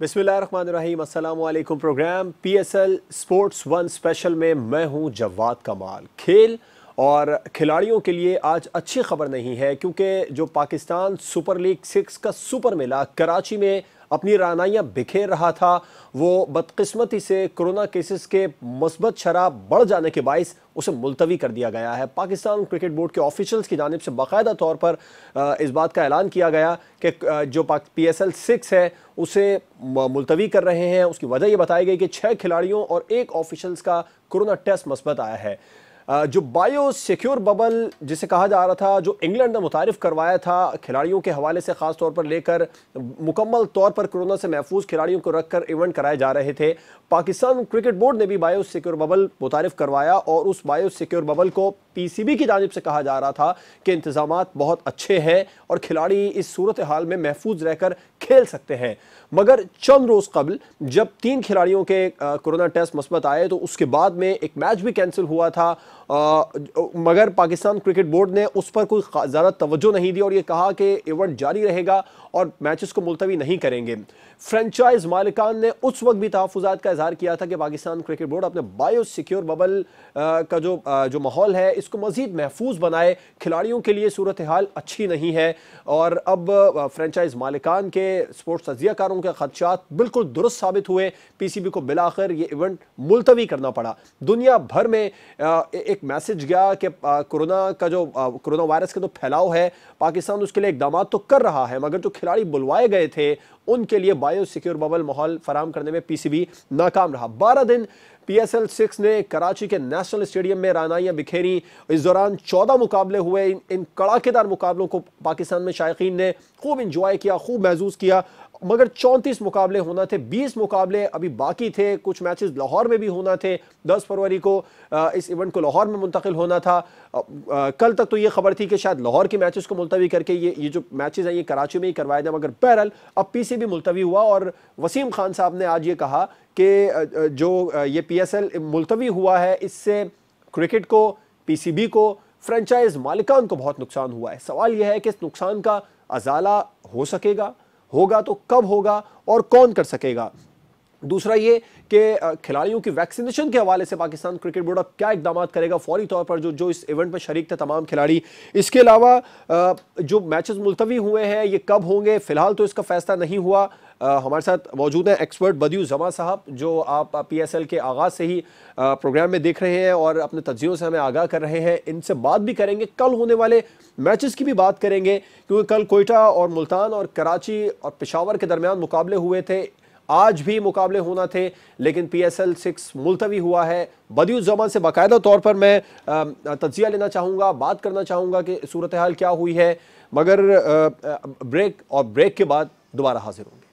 बिसमीम अल्लाम programme PSL sports one special में मैं हूं जवाद कमाल खेल और खिलाड़ियों के लिए आज अच्छी खबर नहीं है क्योंकि जो पाकिस्तान सुपर लीग सिक्स का सुपर मेला कराची में अपनी रानाइयाँ बिखेर रहा था वो बदकस्मती से कोरोना केसेस के मस्बत शराब बढ़ जाने के बायस उसे मुलतवी कर दिया गया है पाकिस्तान क्रिकेट बोर्ड के ऑफिशल्स की जानब से बाकायदा तौर पर इस बात का ऐलान किया गया कि जो पी एस एल सिक्स है उसे मुलतवी कर रहे हैं उसकी वजह यह बताई गई कि छः खिलाड़ियों और एक ऑफिशल्स का कोरोना टेस्ट मस्बत आया है जो बायो सिक्योर बबल जिसे कहा जा रहा था जो इंग्लैंड ने मुतारफ़ करवाया था खिलाड़ियों के हवाले से ख़ास तौर पर लेकर मुकम्मल तौर पर कोरोना से महफूज खिलाड़ियों को रख कर इवेंट कराए जा रहे थे पाकिस्तान क्रिकेट बोर्ड ने भी बायो सिक्योर बबल मुतारफ़ करवाया और उस बायो सिक्योर बबल को पी सी बी की जानब से कहा जा रहा था कि इंतजाम बहुत अच्छे हैं और खिलाड़ी इस सूरत हाल में महफूज रहकर खेल सकते हैं मगर चंद रोज़ कबल जब तीन खिलाड़ियों के कोरोना टेस्ट मस्बत आए तो उसके बाद में एक मैच भी कैंसिल हुआ था અ મગર પાકિસ્તાન ક્રિકેટ બોર્ડ ને ઉસ પર કોઈ ખાસા ધ્યાન નહીં દીયા ઓર યે કહા કે ઇવેન્ટ જારી રહેગા ઓર મેચસ કો મુલ્તવી નહીં કરેંગે ફ્રેન્ચાઇઝ માલિકાન ને ઉસ વક્ત ભી તહફુઝાત કા ઇઝહાર કિયા થા કે પાકિસ્તાન ક્રિકેટ બોર્ડ અપને બાયો セ क्योर बबल કા જો જો માહોલ હે ઇસકો મઝીદ મહેફૂઝ બનાય ખિલાડીઓ કે લિયે સુરત-એ-haal achhi નહીં હે ઓર અબ ફ્રેન્ચાઇઝ માલિકાન કે સ્પોર્ટ્સ સજિયાકારો કે ખતશaat બિલકુલ દુરસ્ત સાબિત હુએ પીસીબી કો બિલાખિર યે ઇવેન્ટ મુલ્તવી karna pada દુનિયા ભર મે एक मैसेज गया कि कोरोना का जो कोरोना वायरस का जो फैलाव है पाकिस्तान उसके लिए इकदाम तो कर रहा है मगर जो खिलाड़ी बुलवाए गए थे उनके लिए बायो सिक्योर बबल माहौल फराम करने में पीसीबी नाकाम रहा बारह दिन पी एस एल सिक्स ने कराची के नेशनल स्टेडियम में रानाइयाँ बिखेरी इस दौरान चौदह मुकाबले हुए इन इन कड़ाकेदार मुकाबलों को पाकिस्तान में शायक ने खूब इंजॉय किया खूब महसूस किया मगर 34 मुकाबले होना थे 20 मुकाबले अभी बाकी थे कुछ मैचेस लाहौर में भी होना थे 10 फरवरी को इस इवेंट को लाहौर में मुंतकिल होना था कल तक तो ये खबर थी कि शायद लाहौर के मैचेस को मुलतवी करके ये ये जो मैचेस हैं ये कराची में ही करवाए जाए मगर बहरहाल अब पी सी भी मुलतवी हुआ और वसीम खान साहब ने आज ये कहा कि जो ये पी एस एल मुलतवी हुआ है इससे क्रिकेट को पी सी बी को फ्रेंचाइज मालिकान को बहुत नुकसान हुआ है सवाल यह है कि इस नुकसान का अजाला हो सकेगा होगा तो कब होगा और कौन कर सकेगा दूसरा ये कि खिलाड़ियों की वैक्सीनेशन के हवाले से पाकिस्तान क्रिकेट बोर्ड अब क्या इकदाम करेगा फौरी तौर पर जो जो इस इवेंट में शरीक थे तमाम खिलाड़ी इसके अलावा जो मैचेस मुलतवी हुए हैं ये कब होंगे फिलहाल तो इसका फैसला नहीं हुआ आ, हमारे साथ मौजूद हैं एक्सपर्ट बदयू जमा साहब जो आप एल के आगाज़ से ही आ, प्रोग्राम में देख रहे हैं और अपने तजियों से हमें आगाह कर रहे हैं इनसे बात भी करेंगे कल होने वाले मैचेस की भी बात करेंगे क्योंकि कल कोयटा और मुल्तान और कराची और पिशावर के दरमियान मुकाबले हुए थे आज भी मुकाबले होना थे लेकिन पी एस एल सिक्स मुलतवी हुआ है बदियुजमा से बाकायदा तौर पर मैं तजिया लेना चाहूँगा बात करना चाहूँगा कि सूरत हाल क्या हुई है मगर ब्रेक और ब्रेक के बाद दोबारा हाजिर होंगे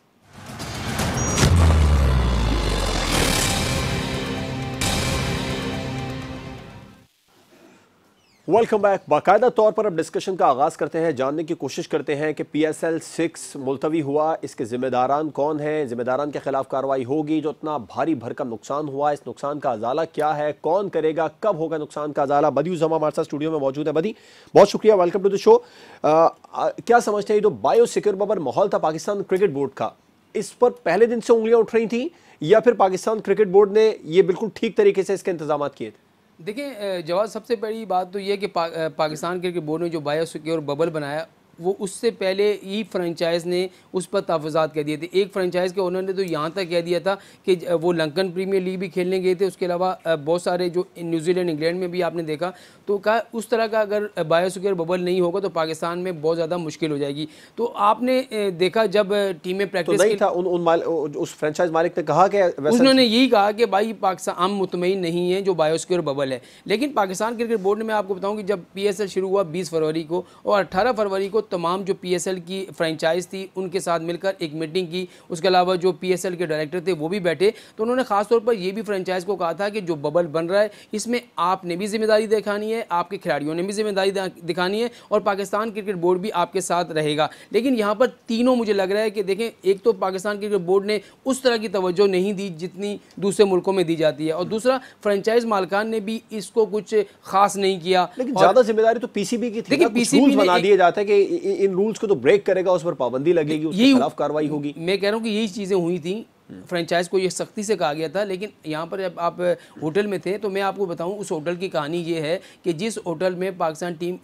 वेलकम बैक बाकायदा तौर पर अब डिस्कशन का आगाज़ करते हैं जानने की कोशिश करते हैं कि पी एस एल सिक्स मुलतवी हुआ इसके ज़िम्मेदारान कौन हैं ज़िम्मेदारान के ख़िलाफ़ कार्रवाई होगी जो इतना भारी भरकम नुकसान हुआ इस नुकसान का अजाला क्या है कौन करेगा कब होगा नुकसान का अजाला बदी उजमा हमारे साथ स्टूडियो में मौजूद है बदी बहुत शुक्रिया वेलकम टू द शो क्या समझते हैं जो बायो सिक्योर बबर माहौल था पाकिस्तान क्रिकेट बोर्ड का इस पर पहले दिन से उंगलियाँ उठ रही थी या फिर पाकिस्तान क्रिकेट बोर्ड ने ये बिल्कुल ठीक तरीके से इसके इंतजाम किए थे देखिए जवाब सबसे बड़ी बात तो यह कि पा, पाकिस्तान क्रिकेट बोर्ड ने जो बायोसिक्योर बबल बनाया वो उससे पहले ही फ्रेंचाइज़ ने उस पर तहफात कह दिए थे एक फ्रेंचाइज़ के ओनर ने तो यहाँ तक कह दिया था कि वो लंकन प्रीमियर लीग भी खेलने गए थे उसके अलावा बहुत सारे जो न्यूजीलैंड इंग्लैंड में भी आपने देखा तो कहा उस तरह का अगर बायोसिक्योर बबल नहीं होगा तो पाकिस्तान में बहुत ज़्यादा मुश्किल हो जाएगी तो आपने देखा जब टीमें प्रैक्टिस तो था उन, उन माल, उस फ्रेंचाइज मालिक ने कहा कि उन्होंने यही कहा कि भाई पाकिस्तान हम मुतमिन नहीं है जो बायोसिक्योर बबल है लेकिन पाकिस्तान क्रिकेट बोर्ड ने मैं आपको बताऊँ कि जब पी शुरू हुआ बीस फरवरी को और अट्ठारह फरवरी को तमाम जो पीएसएल की फ्रेंचाइज थी उनके साथ मिलकर एक मीटिंग की उसके अलावा जो पीएसएल के डायरेक्टर थे वो भी बैठे तो उन्होंने खासतौर पर यह भी फ्रेंचाइज को कहा था कि जो बबल बन रहा है इसमें आपने भी जिम्मेदारी दिखानी है आपके खिलाड़ियों ने भी जिम्मेदारी दिखानी है और पाकिस्तान क्रिकेट बोर्ड भी आपके साथ रहेगा लेकिन यहाँ पर तीनों मुझे लग रहा है कि देखें एक तो पाकिस्तान क्रिकेट बोर्ड ने उस तरह की तवज्जो नहीं दी जितनी दूसरे मुल्कों में दी जाती है और दूसरा फ्रेंचाइज मालकान ने भी इसको कुछ खास नहीं किया लेकिन ज़्यादा जिम्मेदारी तो पीसीबी की थी देखिए पीसीबी बना दिया जाता है कि इन रूल्स को तो ब्रेक करेगा उस पर पाबंदी लगेगी उसके खिलाफ कार्रवाई होगी मैं कह रहा हूँ कि यही चीज़ें हुई थी हम्म। फ्रेंचाइज को ये सख्ती से कहा गया था लेकिन यहाँ पर जब आप होटल में थे तो मैं आपको बताऊँ उस होटल की कहानी ये है कि जिस होटल में पाकिस्तान टीम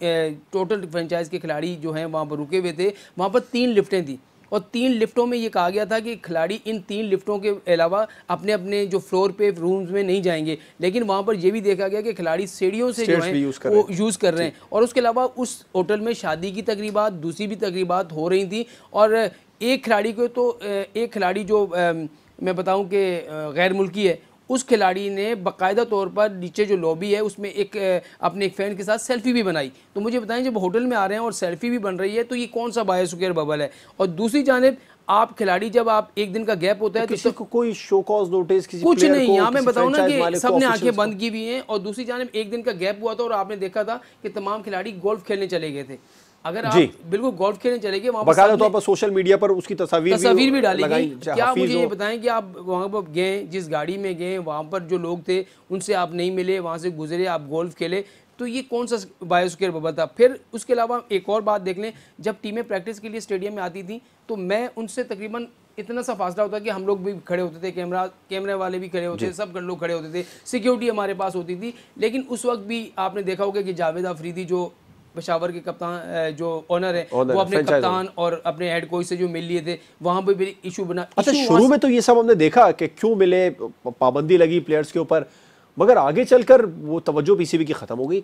टोटल फ्रेंचाइज के खिलाड़ी जो हैं वहाँ पर रुके हुए थे वहाँ पर तीन लिफ्टें थी और तीन लिफ्टों में ये कहा गया था कि खिलाड़ी इन तीन लिफ्टों के अलावा अपने अपने जो फ्लोर पे रूम्स में नहीं जाएंगे लेकिन वहाँ पर यह भी देखा गया कि खिलाड़ी सीढ़ियों से जो है वो यूज़ कर रहे हैं और उसके अलावा उस होटल में शादी की तकरीबा दूसरी भी तकरीबा हो रही थी और एक खिलाड़ी को तो एक खिलाड़ी जो मैं बताऊं कि गैर मुल्की है उस खिलाड़ी ने बाकायदा तौर पर नीचे जो लॉबी है उसमें एक अपने एक फ़ैन के साथ सेल्फी भी बनाई तो मुझे बताएं जब होटल में आ रहे हैं और सेल्फी भी बन रही है तो ये कौन सा बाय सुकेर बबल है और दूसरी जानब आप खिलाड़ी जब आप एक दिन का गैप होता है तो, तो किसी तो को कोई शो कॉज नोटिस किसी कुछ नहीं यहाँ मैं बताऊँ ना कि सबने आंखें बंद की हुई हैं और दूसरी जानब एक दिन का गैप हुआ था और आपने देखा था कि तमाम खिलाड़ी गोल्फ खेलने चले गए थे अगर आप बिल्कुल गोल्फ खेलने चले गए वहाँ पर तो सोशल मीडिया पर उसकी तस्वीर तस्वीर भी डाली गई क्या मुझे ये बताएं कि आप वहाँ पर गए जिस गाड़ी में गए वहाँ पर जो लोग थे उनसे आप नहीं मिले वहाँ से गुजरे आप गोल्फ खेले तो ये कौन सा बायोस्केर बबल था फिर उसके अलावा एक और बात देख लें जब टीमें प्रैक्टिस के लिए स्टेडियम में आती थी तो मैं उनसे तकरीबन इतना सा फासला होता कि हम लोग भी खड़े होते थे कैमरा कैमरे वाले भी खड़े होते थे सब लोग खड़े होते थे सिक्योरिटी हमारे पास होती थी लेकिन उस वक्त भी आपने देखा होगा कि जावेद अफरीदी जो पशावर के कप्तान जो ओनर है वो अपने कप्तान और अपने हेड कोच से जो मिल लिए थे वहाँ पर भी इशू बना अच्छा शुरू में तो ये सब हमने देखा कि क्यों मिले पाबंदी लगी प्लेयर्स के ऊपर मगर आगे चलकर वो तवज्जो पीसीबी की ख़त्म हो गई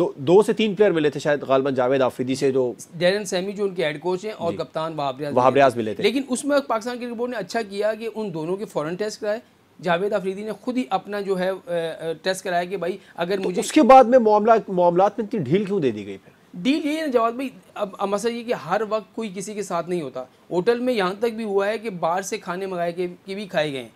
दो दो से तीन प्लेयर मिले थे शायद गालबन जावेद आफरीदी से जो डेरन सैमी जो उनके हेड कोच हैं और कप्तान वहाब रियाज मिले थे लेकिन उसमें पाकिस्तान क्रिकेट बोर्ड ने अच्छा किया कि उन दोनों के फॉरन टेस्ट कराए जावेद आफरीदी ने खुद ही अपना जो है टेस्ट कराया कि भाई अगर तो मुझे उसके बाद में मामला मामला में इतनी ढील क्यों दे दी गई फिर डील ये ना जवाब भाई अब मसला ये कि हर वक्त कोई किसी के साथ नहीं होता होटल में यहाँ तक भी हुआ है कि बाहर से खाने मंगाए के, के भी खाए गए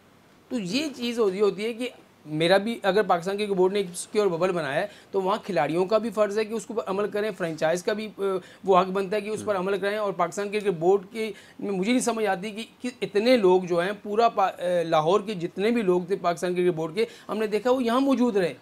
तो ये चीज़ होती होती है कि मेरा भी अगर पाकिस्तान क्रिकेट बोर्ड ने एक सिक्योर बबल बनाया है तो वहाँ खिलाड़ियों का भी फ़र्ज़ है कि उसको अमल करें फ्रेंचाइज का भी वो हक बनता है कि उस पर अमल करें और पाकिस्तान क्रिकेट बोर्ड के मुझे नहीं समझ आती कि, कि इतने लोग जो हैं पूरा लाहौर के जितने भी लोग थे पाकिस्तान क्रिकेट बोर्ड के हमने देखा वो यहाँ मौजूद रहे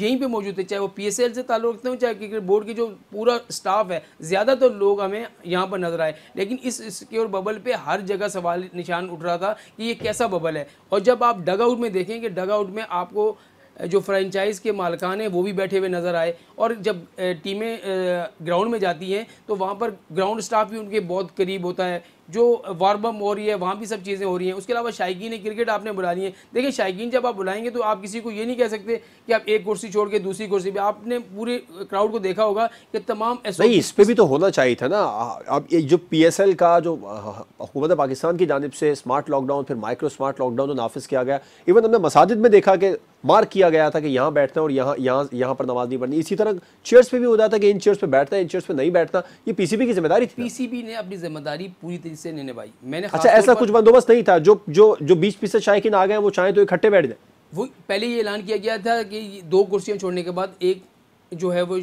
यहीं पे मौजूद थे चाहे वो पीएसएल से ताल्लुक़ रखते हो चाहे क्रिकेट बोर्ड के जो पूरा स्टाफ है ज़्यादातर तो लोग हमें यहाँ पर नजर आए लेकिन इस सिक्योर बबल पर हर जगह सवाल निशान उठ रहा था कि ये कैसा बबल है और जब आप डग आउट में देखें कि डग आउट में आपको जो फ्रेंचाइज के मालकान हैं वो भी बैठे हुए नज़र आए और जब टीमें ग्राउंड में जाती हैं तो वहाँ पर ग्राउंड स्टाफ भी उनके बहुत करीब होता है जो वार्मअप हो रही है वहाँ भी सब चीज़ें हो रही हैं उसके अलावा ने क्रिकेट आपने बुला ली है देखिए शायक जब आप बुलाएंगे तो आप किसी को ये नहीं कह सकते कि आप एक कुर्सी छोड़ के दूसरी कुर्सी पर आपने पूरे क्राउड को देखा होगा कि तमाम नहीं इस पर भी तो होना चाहिए था ना अब ये जो पी एस एल का जो हुकूमत पाकिस्तान की जानब से स्मार्ट लॉकडाउन फिर माइक्रो स्मार्ट लॉकडाउन जो नाफिज किया गया इवन हमने मसाजिद में देखा कि मार्क किया गया था कि यहाँ बैठना और यहाँ यहाँ यहाँ पर नमाज नहीं पढ़नी इसी तरह चेयर्स पे भी हो जाता है कि इन चेयर्स पे बैठता है इन चेयर्स पे नहीं बैठना ये पीसीबी की जिम्मेदारी थी पीसीबी ने अपनी जिम्मेदारी पूरी तरीके तेजी से नहीं निभाई मैंने अच्छा ऐसा कुछ बंदोबस्त नहीं था जो जो जो बीस फीसद शायकीन आ गए वो चाहें तो इकट्ठे बैठ जाए वो पहले ये ऐलान किया गया था कि दो कुर्सियाँ छोड़ने के बाद एक जो है वो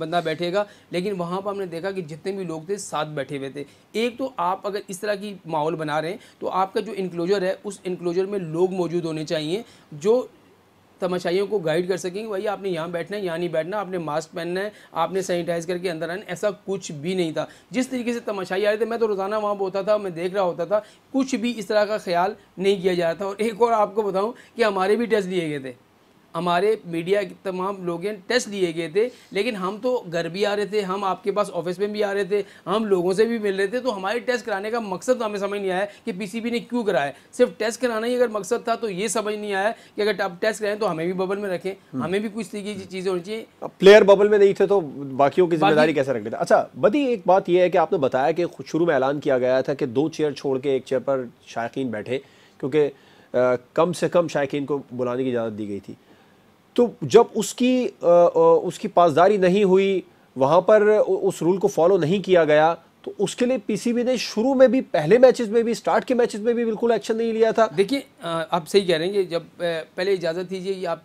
बंदा बैठेगा लेकिन वहाँ पर हमने देखा कि जितने भी लोग थे साथ बैठे हुए थे एक तो आप अगर इस तरह की माहौल बना रहे हैं तो आपका जो इनक्लोजर है उस इनक्लोजर में लोग मौजूद होने चाहिए जो तमाशाइयों को गाइड कर सकेंगे भाई आपने यहाँ बैठना है यहाँ नहीं बैठना आपने मास्क पहनना है आपने सैनिटाइज करके अंदर आना ऐसा कुछ भी नहीं था जिस तरीके से तमाशाई आ रहे थे मैं तो रोज़ाना वहाँ होता था मैं देख रहा होता था कुछ भी इस तरह का ख्याल नहीं किया जा रहा था और एक और आपको बताऊँ कि हमारे भी टेस्ट लिए गए थे हमारे मीडिया के तमाम लोग टेस्ट लिए गए थे लेकिन हम तो घर भी आ रहे थे हम आपके पास ऑफिस में भी आ रहे थे हम लोगों से भी मिल रहे थे तो हमारे टेस्ट कराने का मकसद तो हमें समझ नहीं आया कि पीसीबी ने क्यों कराया सिर्फ टेस्ट कराना ही अगर मकसद था तो ये समझ नहीं आया कि अगर आप टेस्ट कराएं तो हमें भी बबल में रखें हम्म। हमें भी कुछ तरीके की हम्म। चीज़ें होनी चाहिए प्लेयर बबल में नहीं थे तो बाकियों की जिम्मेदारी कैसे रख लेते अच्छा बदी एक बात यह है कि आपने बताया कि शुरू में ऐलान किया गया था कि दो चेयर छोड़ के एक चेयर पर शायक बैठे क्योंकि कम से कम शायक को बुलाने की इजाज़त दी गई थी तो जब उसकी उसकी पासदारी नहीं हुई वहाँ पर उस रूल को फॉलो नहीं किया गया तो उसके लिए पीसीबी ने शुरू में भी पहले मैचेस में भी स्टार्ट के मैचेस में भी बिल्कुल एक्शन नहीं लिया था देखिए आप सही कह रहे हैं कि जब पहले इजाज़त दीजिए आप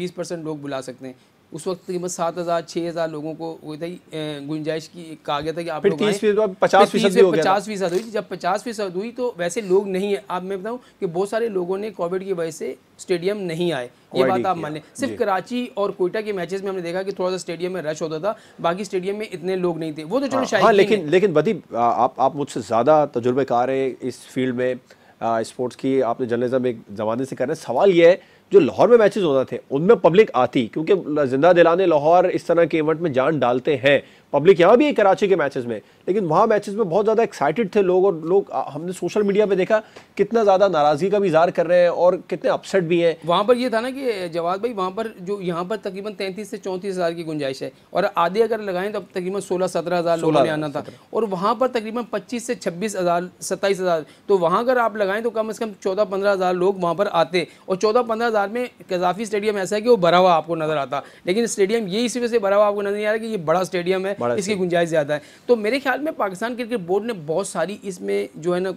बीस परसेंट लोग बुला सकते हैं उस वक्त तकरीबन सात हज़ार छः हज़ार लोगों को हुई थी गुंजाइश की कहा गया था कि आप लोग पचास फीसद पचास फीसद हुई जब पचास फीसद हुई तो वैसे लोग नहीं है आप मैं बताऊँ कि बहुत सारे लोगों ने कोविड की वजह से स्टेडियम नहीं आए ये बात आप मान लें सिर्फ कराची और कोयटा के मैचेस में हमने देखा कि थोड़ा सा स्टेडियम में रश होता था बाकी स्टेडियम में इतने लोग नहीं थे वो तो चलो हाँ। शायद हाँ, लेकिन लेकिन बदीप आप आप मुझसे ज़्यादा तजुर्बेकार हैं इस फील्ड में स्पोर्ट्स की आपने जर्नलिज्म एक ज़माने से कर रहे हैं सवाल ये है जो लाहौर में मैचेस होते थे उनमें पब्लिक आती क्योंकि जिंदा दिलाने लाहौर इस तरह के इवेंट में जान डालते हैं पब्लिक यहाँ भी है कराची के मैचेस में लेकिन वहाँ मैचेस में बहुत ज़्यादा एक्साइटेड थे लोग और लोग हमने सोशल मीडिया पे देखा कितना ज़्यादा नाराज़गी का भी इजहार कर रहे हैं और कितने अपसेट भी हैं वहाँ पर ये था ना कि जवाब भाई वहाँ पर जो यहाँ पर तकरीबन तैंतीस से चौंतीस हज़ार की गुंजाइश है और आधे अगर लगाएं तो तकरीबन सोलह सत्रह हज़ार लोगों ने आना था और वहाँ पर तकरीबन पच्चीस से छब्बीस हज़ार सत्ताईस हज़ार तो वहाँ अगर आप लगाएं तो कम अज़ कम चौदह पंद्रह हज़ार लोग वहाँ पर आते और चौदह पंद्रह हज़ार में कजाफी स्टेडियम ऐसा है कि वो भरा हुआ आपको नज़र आता लेकिन स्टेडियम ये इसी वजह से भरा हुआ आपको नज़र नहीं आ रहा कि ये बड़ा स्टेडियम है इसकी गुंजाइश ज़्यादा है तो मेरे ख्याल में पाकिस्तान क्रिकेट बोर्ड ने बहुत सारी इसमें जो है ना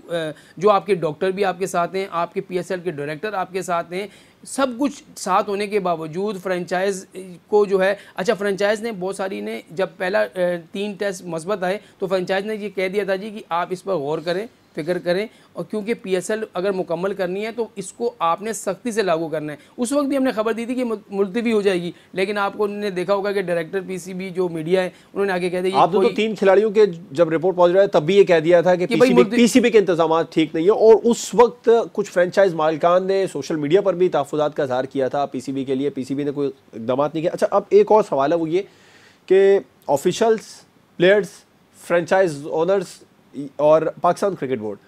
जो आपके डॉक्टर भी आपके साथ हैं आपके पी के डायरेक्टर आपके साथ हैं सब कुछ साथ होने के बावजूद फ्रेंचाइज को जो है अच्छा फ्रेंचाइज ने बहुत सारी ने जब पहला तीन टेस्ट मस्बत आए तो फ्रेंचाइज ने ये कह दिया था जी कि आप इस पर गौर करें फिक्र करें और क्योंकि पीएसएल अगर मुकम्मल करनी है तो इसको आपने सख्ती से लागू करना है उस वक्त भी हमने खबर दी थी कि मुलतवी हो जाएगी लेकिन आपको उन्होंने देखा होगा कि डायरेक्टर पीसीबी जो मीडिया है उन्होंने आगे कह दिया तो, तो तीन खिलाड़ियों के जब रिपोर्ट पहुंच रहा है तब भी ये कह दिया था कि, कि पीसीबी, पीसीबी के इंतजाम ठीक नहीं है और उस वक्त कुछ फ्रेंचाइज मालिकान ने सोशल मीडिया पर भी तहफात का इजहार किया था पीसीबी के लिए पीसीबी ने कोई इकदाम नहीं किया अच्छा अब एक और सवाल है वो ये कि ऑफिशल्स प्लेयर्स फ्रेंचाइज ओनर्स और पाकिस्तान क्रिकेट बोर्ड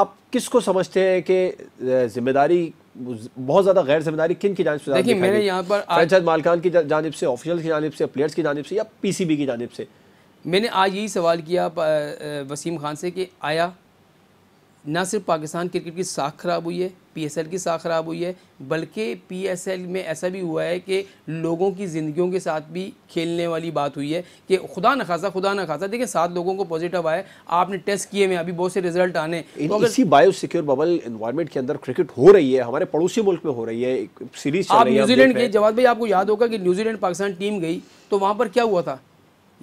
आप किसको समझते हैं कि जिम्मेदारी बहुत ज़्यादा गैर जिम्मेदारी किन की जानब से देखिए मैंने यहाँ पर फ्रेंचाइज मालकान की जानब से ऑफिशियल की जानब से प्लेयर्स की जानब से या पीसीबी की जानब से मैंने आज यही सवाल किया वसीम खान से कि आया ना सिर्फ पाकिस्तान क्रिकेट की साख खराब हुई है पीएसएल की साख खराब हुई है बल्कि पीएसएल में ऐसा भी हुआ है कि लोगों की ज़िंदगियों के साथ भी खेलने वाली बात हुई है कि खुदा न खासा खुदा न खासा देखिए सात लोगों को पॉजिटिव आए आपने टेस्ट किए में अभी बहुत से रिजल्ट आने तो अगर इसी बायो सिक्योर बबल इन्वायरमेंट के अंदर क्रिकेट हो रही है हमारे पड़ोसी मुल्क में हो रही है सीरीज आप न्यूजीलैंड के जवाब भाई आपको याद होगा कि न्यूजीलैंड पाकिस्तान टीम गई तो वहाँ पर क्या हुआ था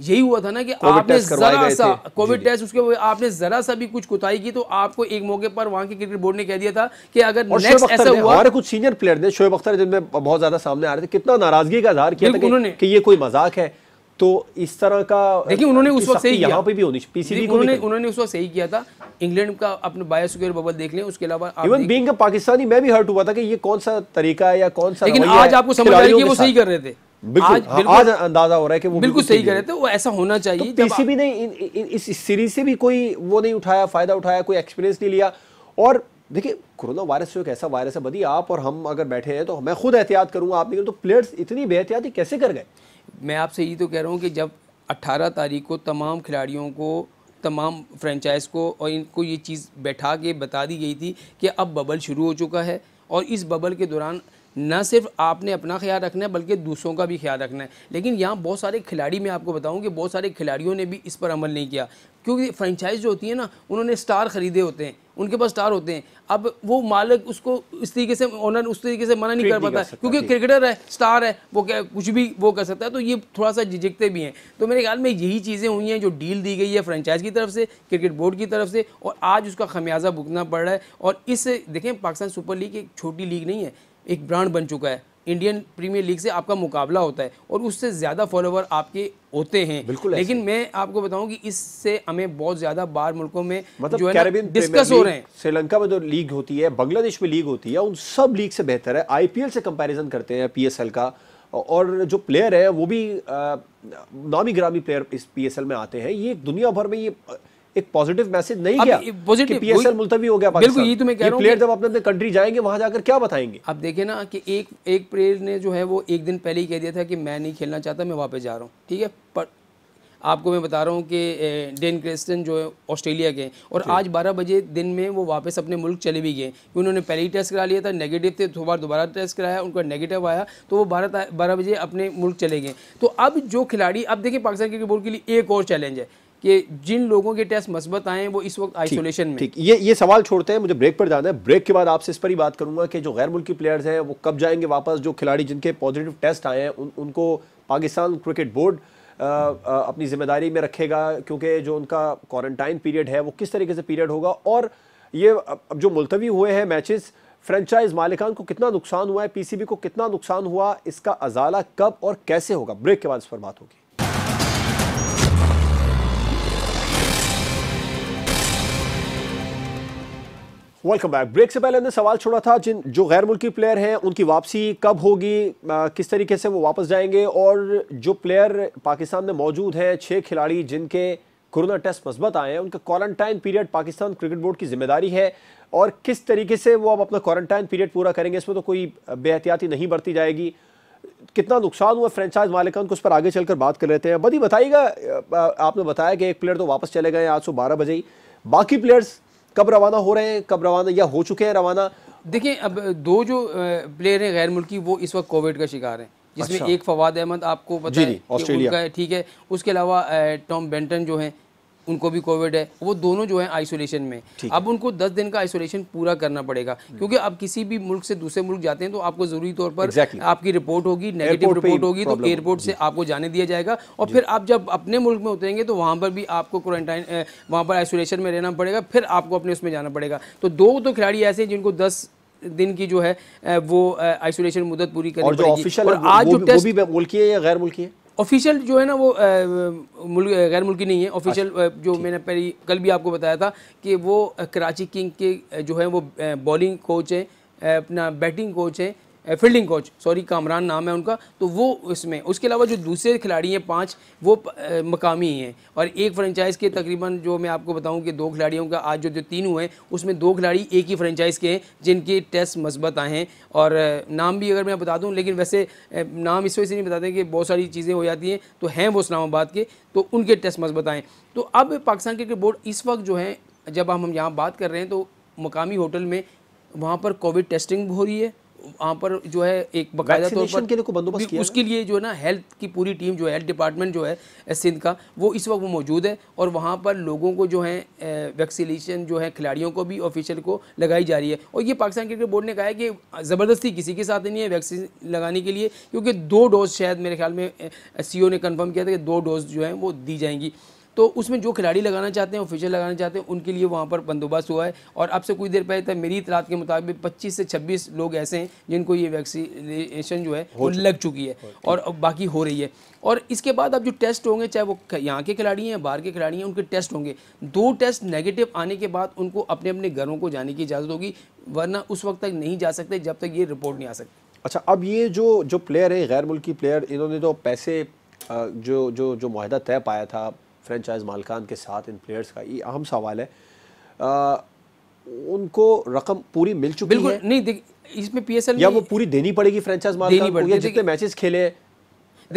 यही हुआ था ना कि आपने जरा सा कोविड टेस्ट उसके आपने जरा सा भी कुछ कुताई की तो आपको एक मौके पर वहां के क्रिकेट बोर्ड ने कह दिया था कि अगर नेक्स्ट ऐसा हुआ हमारे कुछ सीनियर प्लेयर थे शोएब अख्तर जिनमें बहुत ज्यादा सामने आ रहे थे कितना नाराजगी का इजहार किया उन्होंने कि ये कोई मजाक है तो इस तरह का देखिए उन्होंने उस वक्त सही यहाँ पे भी होनी पीसीबी को उन्होंने उन्होंने उस वक्त सही किया था इंग्लैंड का अपने बायस के बबल देख लें उसके अलावा इवन बीइंग पाकिस्तानी मैं भी हर्ट हुआ था कि ये कौन सा तरीका है या कौन सा लेकिन आज आपको समझ आ रही है कि वो सही कर रहे थे आज, हाँ, आज अंदाजा हो रहा है कि वो बिल्कुल सही कह रहे थे वो ऐसा होना तो चाहिए किसी भी नहीं इस सीरीज से भी कोई वो नहीं उठाया फायदा उठाया कोई एक्सपीरियंस नहीं लिया और देखिए कोरोना वायरस एक ऐसा वायरस है बदी आप और हम अगर बैठे हैं तो मैं खुद एहतियात करूंगा आप तो प्लेयर्स इतनी बेहतियाती कैसे कर गए मैं आपसे ये तो कह रहा हूँ कि जब 18 तारीख को तमाम खिलाड़ियों को तमाम फ्रेंचाइज को और इनको ये चीज़ बैठा के बता दी गई थी कि अब बबल शुरू हो चुका है और इस बबल के दौरान ना सिर्फ आपने अपना ख्याल रखना है बल्कि दूसरों का भी ख्याल रखना है लेकिन यहाँ बहुत सारे खिलाड़ी मैं आपको बताऊँ कि बहुत सारे खिलाड़ियों ने भी इस पर अमल नहीं किया क्योंकि फ्रेंचाइज जो होती है ना उन्होंने स्टार ख़रीदे होते हैं उनके पास स्टार होते हैं अब वो मालिक उसको इस तरीके से ऑनर उस तरीके से मना नहीं कर पाता क्योंकि क्रिकेटर है स्टार है वो क्या कुछ भी वो कर सकता है तो ये थोड़ा सा झिझकते भी हैं तो मेरे ख्याल में यही चीज़ें हुई हैं जो डील दी गई है फ्रेंचाइज की तरफ से क्रिकेट बोर्ड की तरफ से और आज उसका खमियाजा भुगतना पड़ रहा है और इस देखें पाकिस्तान सुपर लीग एक छोटी लीग नहीं है एक ब्रांड बन चुका है इंडियन प्रीमियर लीग से आपका मुकाबला होता है और उससे ज़्यादा फॉलोवर आपके होते हैं बिल्कुल लेकिन मैं आपको बताऊं कि इससे हमें बहुत ज़्यादा बाहर मुल्कों में मतलब जो है डिस्कस हो रहे हैं श्रीलंका में जो लीग होती है बांग्लादेश में लीग होती है उन सब लीग से बेहतर है आईपीएल से कंपैरिजन करते हैं पी का और जो प्लेयर है वो भी नामी ग्रामी प्लेयर इस पी में आते हैं ये दुनिया भर में ये एक पॉजिटिव मैसेज नहीं गया पॉजिटिव पीएसएल मुलतवी हो गया बिल्कुल ये तो मैं कह रहा प्लेयर जब अपने अपने कंट्री जाएंगे वहां जाकर क्या बताएंगे आप देखे ना कि एक एक प्लेयर ने जो है वो एक दिन पहले ही कह दिया था कि मैं नहीं खेलना चाहता मैं वापस जा रहा हूँ ठीक है पर आपको मैं बता रहा हूँ कि डेन क्रिस्टन जो है ऑस्ट्रेलिया के और आज 12 बजे दिन में वो वापस अपने मुल्क चले भी गए कि उन्होंने पहले ही टेस्ट करा लिया था नेगेटिव थे दो बार दोबारा टेस्ट कराया उनका नेगेटिव आया तो वो बारह बारह बजे अपने मुल्क चले गए तो अब जो खिलाड़ी अब देखिए पाकिस्तान क्रिकेट बोर्ड के लिए एक और चैलेंज है कि जिन लोगों के टेस्ट मस्बत आए हैं वो इस वक्त आइसोलेशन में ठीक ये ये सवाल छोड़ते हैं मुझे ब्रेक पर जाना है ब्रेक के बाद आपसे इस पर ही बात करूंगा कि जो गैर मुल्की प्लेयर्स हैं वो कब जाएंगे वापस जो खिलाड़ी जिनके पॉजिटिव टेस्ट आए हैं उन, उनको पाकिस्तान क्रिकेट बोर्ड आ, आ, अपनी जिम्मेदारी में रखेगा क्योंकि जो उनका क्वारंटाइन पीरियड है वो किस तरीके से पीरियड होगा और ये अब जो मुलतवी हुए हैं मैचेस फ्रेंचाइज मालिकान को कितना नुकसान हुआ है पीसीबी को कितना नुकसान हुआ इसका अजाला कब और कैसे होगा ब्रेक के बाद इस पर बात होगी वेलकम बैक ब्रेक से पहले हमने सवाल छोड़ा था जिन जो गैर मुल्की प्लेयर हैं उनकी वापसी कब होगी किस तरीके से वो वापस जाएंगे और जो प्लेयर पाकिस्तान में मौजूद हैं छः खिलाड़ी जिनके कोरोना टेस्ट मस्बत आए हैं उनका quarantine period Pakistan cricket board की जिम्मेदारी है और किस तरीके से वो अब अपना क्वारंटाइन पीरियड पूरा करेंगे इसमें तो कोई बेहतियाती नहीं बरती जाएगी कितना नुकसान हुआ फ्रेंचाइज मालिकान को उस पर आगे चलकर बात कर लेते हैं बदी बताइएगा आपने बताया कि एक प्लेयर तो वापस चले गए आज सुबह बारह बजे ही बाकी प्लेयर्स कब रवाना हो रहे हैं कब रवाना या हो चुके हैं रवाना देखिए अब दो जो प्लेयर हैं गैर मुल्की वो इस वक्त कोविड का शिकार हैं जिसमें अच्छा। एक फवाद अहमद आपको पता है ऑस्ट्रेलिया ठीक है उसके अलावा टॉम बेंटन जो हैं उनको भी कोविड है वो दोनों जो है आइसोलेशन में अब उनको दस दिन का आइसोलेशन पूरा करना पड़ेगा हम्म। क्योंकि आप किसी भी मुल्क से दूसरे मुल्क जाते हैं तो आपको जरूरी तौर पर exactly. आपकी रिपोर्ट होगी नेगेटिव रिपोर्ट होगी तो एयरपोर्ट से आपको जाने दिया जाएगा और फिर आप जब अपने मुल्क में उतरेंगे तो वहां पर भी आपको क्वारंटाइन वहाँ पर आइसोलेशन में रहना पड़ेगा फिर आपको अपने उसमें जाना पड़ेगा तो दो तो खिलाड़ी ऐसे हैं जिनको दस दिन की जो है वो आइसोलेशन मुदत पूरी करनी और जो ऑफिशियल आज वो, जो टेस्ट वो भी मुल्की है या गैर मुल्की है ऑफिशियल जो है ना वो गैर मुल्की नहीं है ऑफिशियल अच्छा, जो मैंने पहले कल भी आपको बताया था कि वो कराची किंग के जो है वो बॉलिंग कोच हैं अपना बैटिंग कोच हैं फील्डिंग कोच सॉरी कामरान नाम है उनका तो वो इसमें उसके अलावा जो दूसरे खिलाड़ी हैं पाँच वो आ, मकामी हैं और एक फ्रेंचाइज़ के तकरीबन जो मैं आपको बताऊं कि दो खिलाड़ियों का आज जो जो तीन हुए हैं उसमें दो खिलाड़ी एक ही फ्रेंचाइज़ के हैं जिनके टेस्ट मस्बत आए हैं और नाम भी अगर मैं बता दूँ लेकिन वैसे नाम इस वजह से नहीं बताते कि बहुत सारी चीज़ें हो जाती हैं तो हैं वो इस्लामाबाद के तो उनके टेस्ट मस्बत आएँ तो अब पाकिस्तान क्रिकेट बोर्ड इस वक्त जो है जब हम यहाँ बात कर रहे हैं तो मकामी होटल में वहाँ पर कोविड टेस्टिंग हो रही है वहाँ पर जो है एक बाकायदा तौर पर के लिए बंदोबस्त किया उसके लिए जो है ना हेल्थ की पूरी टीम जो है हेल्थ डिपार्टमेंट जो है सिंध का वो इस वक्त वो मौजूद है और वहाँ पर लोगों को जो है वैक्सीनेशन जो है खिलाड़ियों को भी ऑफिशियल को लगाई जा रही है और ये पाकिस्तान क्रिकेट बोर्ड ने कहा है कि ज़बरदस्ती किसी के साथ नहीं है वैक्सीन लगाने के लिए क्योंकि दो डोज शायद मेरे ख्याल में सी ने कन्फर्म किया था कि दो डोज जो है वो दी जाएंगी तो उसमें जो खिलाड़ी लगाना चाहते हैं ऑफिशियल लगाना चाहते हैं उनके लिए वहाँ पर बंदोबस्त हुआ है और अब से कुछ देर पहले तक मेरी इतलात के मुताबिक पच्चीस से छब्बीस लोग ऐसे हैं जिनको ये वैक्सीनेशन जो है वो लग चुकी है और बाकी हो रही है और इसके बाद अब जो टेस्ट होंगे चाहे वो यहाँ के खिलाड़ी हैं बाहर के खिलाड़ी हैं उनके टेस्ट होंगे दो टेस्ट नेगेटिव आने के बाद उनको अपने अपने घरों को जाने की इजाज़त होगी वरना उस वक्त तक नहीं जा सकते जब तक ये रिपोर्ट नहीं आ सकती अच्छा अब ये जो जो प्लेयर है गैर मुल्की प्लेयर इन्होंने तो पैसे जो जो जो माहिदा तय पाया था फ्रेंचाइज मालकान के साथ इन प्लेयर्स का ये अहम सवाल है आ, उनको रकम पूरी मिल चुकी बिल्कुल है नहीं देख इसमें पीएसएल या वो पूरी देनी पड़ेगी फ्रेंचाइज मालकान को जितने मैचेस खेले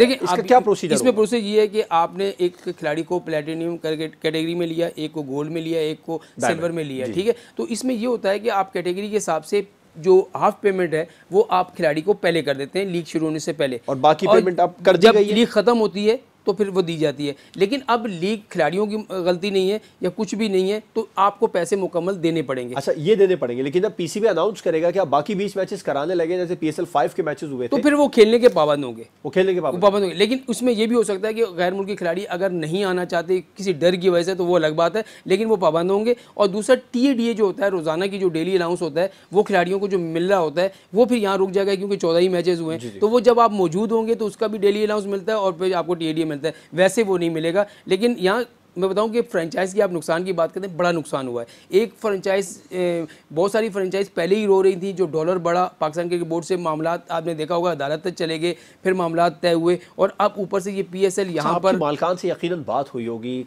देखिए इसका क्या प्रोसीजर इसमें प्रोसेस ये है कि आपने एक खिलाड़ी को प्लेटिनियम कैटेगरी में लिया एक को गोल्ड में लिया एक को सिल्वर में लिया ठीक है तो इसमें ये होता है कि आप कैटेगरी के हिसाब से जो हाफ पेमेंट है वो आप खिलाड़ी को पहले कर देते हैं लीग शुरू होने से पहले और बाकी और पेमेंट आप कर जब लीग खत्म होती है तो फिर वो दी जाती है लेकिन अब लीग खिलाड़ियों की गलती नहीं है या कुछ भी नहीं है तो आपको पैसे मुकम्मल देने पड़ेंगे अच्छा ये देने पड़ेंगे लेकिन जब पीसीबी अनाउंस करेगा कि आप बाकी बीस मैचेस कराने लगे जैसे पी एस के मैचेस हुए तो फिर वो खेलने के पाबंद होंगे वो खेलने के पाबंद होंगे लेकिन उसमें यह भी हो सकता है कि गैर मुल्की खिलाड़ी अगर नहीं आना चाहते किसी डर की वजह से तो वो अलग बात है लेकिन वो पाबंद होंगे और दूसरा टी जो होता है रोजाना की जो डेली अनाउंस होता है वो खिलाड़ियों को जो मिल रहा होता है वो फिर यहाँ रुक जाएगा क्योंकि चौदह ही मैचेज हुए हैं तो वो जब आप मौजूद होंगे तो उसका भी डेली अनाउंस मिलता है और फिर आपको टी मिलता है वैसे वो नहीं मिलेगा लेकिन यहाँ मैं बताऊं कि फ्रेंचाइज़ की आप नुकसान की बात करते हैं बड़ा नुकसान हुआ है एक फ्रेंचाइज बहुत सारी फ्रेंचाइज पहले ही रो रही थी जो डॉलर बढ़ा पाकिस्तान क्रिकेट बोर्ड से मामला आपने देखा होगा अदालत तक चले गए फिर मामला तय हुए और अब ऊपर से ये पी एस एल यहाँ अच्छा, पर मालकान से यकीन बात हुई होगी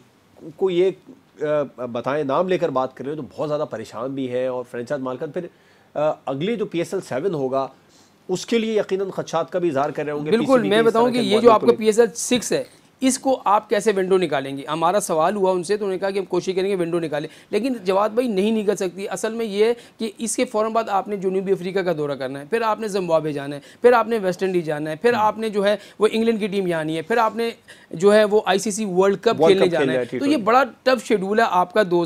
कोई एक बताएं नाम लेकर बात कर रहे हो तो बहुत ज़्यादा परेशान भी है और फ्रेंचाइज मालकान फिर अगली जो पी एस एल सेवन होगा उसके लिए यकीनन खदशात का भी इजहार कर रहे होंगे बिल्कुल मैं बताऊं कि ये जो आपका पी एस एल सिक्स है इसको आप कैसे विंडो निकालेंगे हमारा सवाल हुआ उनसे तो उन्होंने कहा कि हम कोशिश करेंगे विंडो निकालें लेकिन जवाब भाई नहीं निकल सकती असल में ये है कि इसके फ़ौर बाद आपने जुनूबी अफ्रीका का दौरा करना है फिर आपने जम्बावे जाना है फिर आपने वेस्ट इंडीज़ जाना है फिर हम्म। आपने जो है वो इंग्लैंड की टीम यहाँ आनी है फिर आपने जो है वो आईसीसी वर्ल्ड कप खेलने जाना है तो ये बड़ा टफ शेड्यूल है आपका दो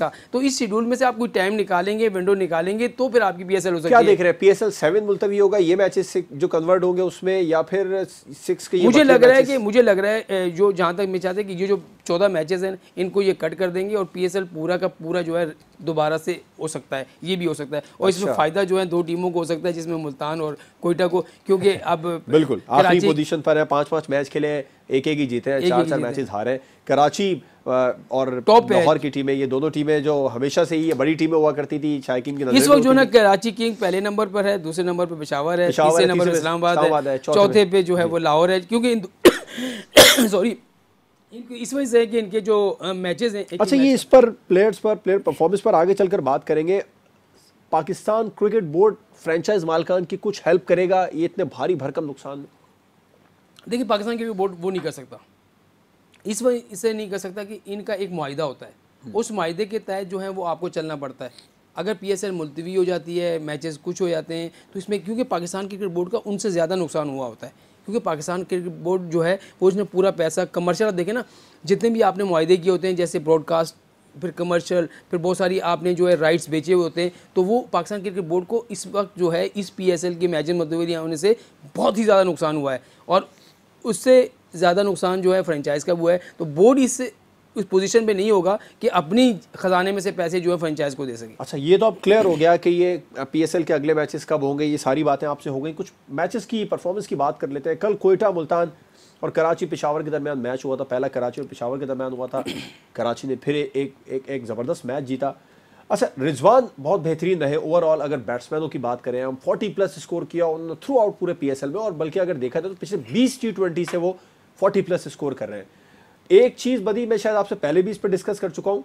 का तो इस शेड्यूल में से आप कोई टाइम निकालेंगे विंडो निकालेंगे तो फिर आपकी पी हो सकती है देख रहे हैं पीएसएल 7 मुल्तवी होगा ये मैचेस जो कन्वर्ट होंगे उसमें या फिर मुझे लग रहा है कि मुझे लग रहा है जो जहाँ तक मैं चाहते कि ये जो चौदह मैचेस हैं इनको ये कट कर देंगे और पीएसएल पूरा का पूरा जो है दोबारा से हो सकता है ये भी हो सकता है और अच्छा। इसमें फ़ायदा जो है दो टीमों को हो सकता है जिसमें मुल्तान और कोयटा को क्योंकि अब बिल्कुल आखिरी पोजीशन पर है पांच पांच मैच खेले एक एक ही जीते हैं चार चार मैचेस हारे कराची और टॉप लाहौर की टीमें ये दोनों टीमें जो हमेशा से ही ये बड़ी टीमें हुआ करती थी शायकीन की इस वक्त जो ना कराची किंग पहले नंबर पर है दूसरे नंबर पर पेशावर है तीसरे नंबर पर इस्लामाबाद है चौथे पे जो है वो लाहौर है क्योंकि सॉरी इस वजह से है कि इनके जो मैचेस हैं अच्छा ये इस पर प्लेयर्स पर प्लेयर परफॉर्मेंस पर आगे चलकर बात करेंगे पाकिस्तान क्रिकेट बोर्ड फ्रेंचाइज मालकान की कुछ हेल्प करेगा ये इतने भारी भरकम नुकसान देखिए पाकिस्तान के बोर्ड वो नहीं कर सकता इस वजह इसे नहीं कर सकता कि इनका एक माहिदा होता है हम्म। उस माहे के तहत जो है वो आपको चलना पड़ता है अगर पी एस एल मुलतवी हो जाती है मैचेस कुछ हो जाते हैं तो इसमें क्योंकि पाकिस्तान क्रिकेट बोर्ड का उनसे ज़्यादा नुकसान हुआ होता है क्योंकि पाकिस्तान क्रिकेट बोर्ड जो है वो उसने पूरा पैसा कमर्शियल देखे ना जितने भी आपने माहे किए होते हैं जैसे ब्रॉडकास्ट फिर कमर्शियल फिर बहुत सारी आपने जो है राइट्स बेचे हुए होते हैं तो वो पाकिस्तान क्रिकेट बोर्ड को इस वक्त जो है इस पी एस एल के मैचेज मतवेरिया होने से बहुत ही ज़्यादा नुकसान हुआ है और उससे ज़्यादा नुकसान जो है फ्रेंचाइज का हुआ है तो बोर्ड इससे उस पोजीशन पे नहीं होगा कि अपनी खजाने में से पैसे जो है फ्रेंचाइज को दे सके अच्छा ये तो अब क्लियर हो गया कि ये पीएसएल के अगले मैचेस कब होंगे ये सारी बातें आपसे हो गई कुछ मैचेस की परफॉर्मेंस की बात कर लेते हैं कल कोयटा मुल्तान और कराची पिशावर के दरमियान मैच हुआ था पहला कराची और पिशावर के दरमियान हुआ था कराची ने फिर एक एक एक ज़बरदस्त मैच जीता अच्छा रिजवान बहुत बेहतरीन रहे ओवरऑल अगर बैट्समैनों की बात करें हम 40 प्लस स्कोर किया उन्होंने थ्रू आउट पूरे पीएसएल में और बल्कि अगर देखा जाए तो पिछले 20 टी ट्वेंटी से वो 40 प्लस स्कोर कर रहे हैं एक चीज़ बदी मैं शायद आपसे पहले भी इस पर डिस्कस कर चुका हूँ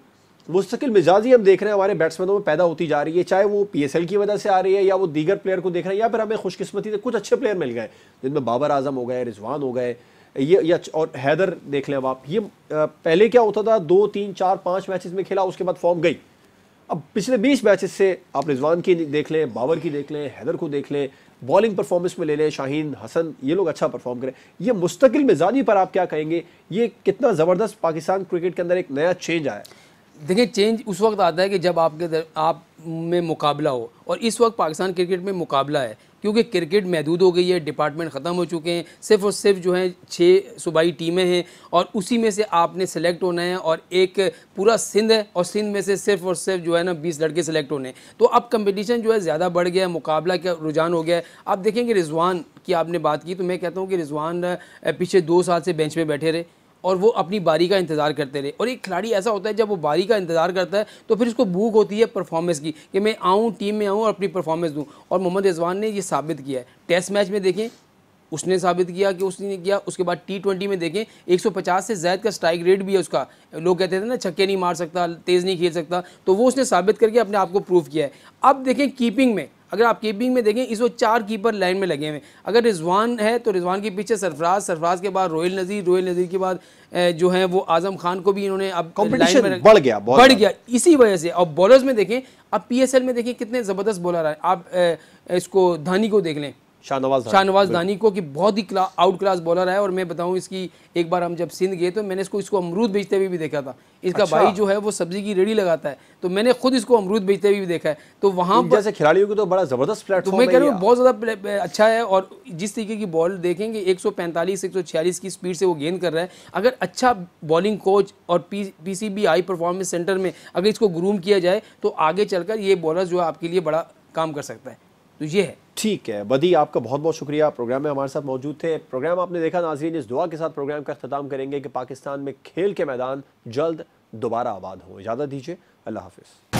मुस्तकिल मिजाजी हम देख रहे हैं हमारे बैट्समैनों में पैदा होती जा रही है चाहे वो पी की वजह से आ रही है या वो दीगर प्लेयर को देख रहे हैं या फिर हमें खुशकिस्मती से कुछ अच्छे प्लेयर मिल गए जिनमें बाबर आजम हो गए रिजवान हो गए ये या और हैदर देख लें अब आप ये पहले क्या होता था दो तीन चार पाँच मैचेस में खेला उसके बाद फॉर्म गई अब पिछले बीस मैचेस से आप रिजवान की देख लें बाबर की देख लें हैदर को देख लें बॉलिंग परफॉर्मेंस में ले लें शाहीन हसन ये लोग अच्छा परफॉर्म करें ये मुस्तकिल मिजाजी पर आप क्या कहेंगे ये कितना ज़बरदस्त पाकिस्तान क्रिकेट के अंदर एक नया चेंज आया देखिए चेंज उस वक्त आता है कि जब आपके आप में मुकाबला हो और इस वक्त पाकिस्तान क्रिकेट में मुकाबला है क्योंकि क्रिकेट महदूद हो गई है डिपार्टमेंट ख़त्म हो चुके हैं सिर्फ और सिर्फ जो है छः सूबाई टीमें हैं और उसी में से आपने सेलेक्ट होना है और एक पूरा सिंध है और सिंध में से सिर्फ और सिर्फ जो है ना बीस लड़के सेलेक्ट होने तो अब कंपटीशन जो है ज़्यादा बढ़ गया है मुकाबला का रुझान हो गया है आप देखेंगे रिजवान की आपने बात की तो मैं कहता हूँ कि रिजवान पिछले दो साल से बेंच पर बैठे रहे और वो अपनी बारी का इंतज़ार करते रहे और एक खिलाड़ी ऐसा होता है जब वो बारी का इंतज़ार करता है तो फिर उसको भूख होती है परफॉर्मेंस की कि मैं आऊँ टीम में आऊँ और अपनी परफॉर्मेंस दूँ और मोहम्मद रिजवान ने ये साबित किया है टेस्ट मैच में देखें उसने साबित किया कि उसने किया उसके बाद टी ट्वेंटी में देखें 150 से ज्यादा का स्ट्राइक रेट भी है उसका लोग कहते थे ना छक्के नहीं मार सकता तेज़ नहीं खेल सकता तो वो उसने साबित करके अपने आप को प्रूव किया है अब देखें कीपिंग में अगर आप कीपिंग में देखें इस वक्त चार कीपर लाइन में लगे हुए अगर रिजवान है तो रिजवान के पीछे सरफराज सरफराज के बाद रोयल नज़ीर रोयल नज़ीर के बाद जो है वो आजम खान को भी इन्होंने अब कंपटीशन बढ़ गया बढ़ गया इसी वजह से और बॉलर्स में देखें अब पीएसएल में देखें कितने ज़बरदस्त बॉलर आए आप इसको धानी को देख लें शाहनवाज शाहनवाज दानी को कि बहुत ही क्ला, आउट क्लास बॉलर है और मैं बताऊं इसकी एक बार हम जब सिंध गए तो मैंने इसको इसको अमरूद बेचते हुए भी, भी देखा था इसका अच्छा। भाई जो है वो सब्जी की रेडी लगाता है तो मैंने खुद इसको अमरूद बेचते हुए भी, भी देखा है तो वहाँ तो पर जैसे खिलाड़ियों की तो बड़ा ज़बरदस्त प्लेटफॉर्म तो मैं कह रहा हूँ बहुत ज़्यादा अच्छा है और जिस तरीके की बॉल देखेंगे एक सौ की स्पीड से वो गेंद कर रहा है अगर अच्छा बॉलिंग कोच और पी हाई परफॉर्मेंस सेंटर में अगर इसको ग्रूम किया जाए तो आगे चलकर ये बॉलर जो है आपके लिए बड़ा काम कर सकता है तो ये है ठीक है बदी आपका बहुत बहुत शुक्रिया प्रोग्राम में हमारे साथ मौजूद थे प्रोग्राम आपने देखा नाजरीन इस दुआ के साथ प्रोग्राम का अख्ताम करेंगे कि पाकिस्तान में खेल के मैदान जल्द दोबारा आबाद हों इजाज़त दीजिए अल्लाह हाफिज़